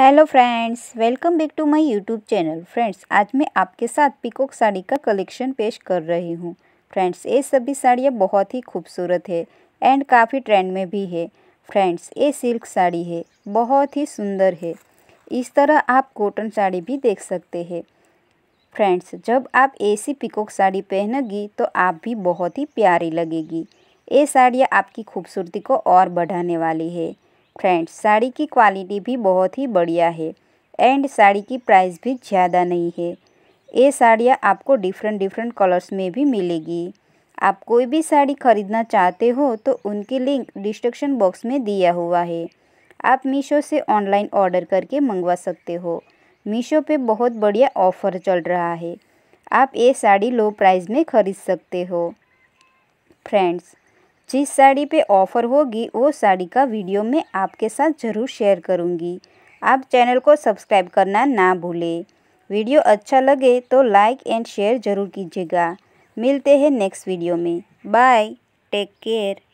hello friends welcome back to my YouTube channel friends आज मैं आपके साथ पिकॉक साड़ी का कलेक्शन पेश कर रही हूँ फ्रेंड्स ये सभी साड़ियाँ बहुत ही खूबसूरत है एंड काफ़ी ट्रेंड में भी है फ्रेंड्स ये सिल्क साड़ी है बहुत ही सुंदर है इस तरह आप कॉटन साड़ी भी देख सकते हैं फ्रेंड्स जब आप ऐसी पिकॉक साड़ी पहनेगी तो आप भी बहुत ही प्यारी लगेगी ये साड़ियाँ आपकी खूबसूरती को और बढ़ाने वाली है फ्रेंड्स साड़ी की क्वालिटी भी बहुत ही बढ़िया है एंड साड़ी की प्राइस भी ज़्यादा नहीं है ये साड़ियाँ आपको डिफरेंट डिफरेंट कलर्स में भी मिलेगी आप कोई भी साड़ी खरीदना चाहते हो तो उनकी लिंक डिस्क्रिप्शन बॉक्स में दिया हुआ है आप मीशो से ऑनलाइन ऑर्डर करके मंगवा सकते हो मीशो पे बहुत बढ़िया ऑफर चल रहा है आप ये साड़ी लो प्राइस में खरीद सकते हो फ्रेंड्स जिस साड़ी पे ऑफ़र होगी वो साड़ी का वीडियो मैं आपके साथ ज़रूर शेयर करूँगी आप चैनल को सब्सक्राइब करना ना भूलें वीडियो अच्छा लगे तो लाइक एंड शेयर ज़रूर कीजिएगा मिलते हैं नेक्स्ट वीडियो में बाय टेक केयर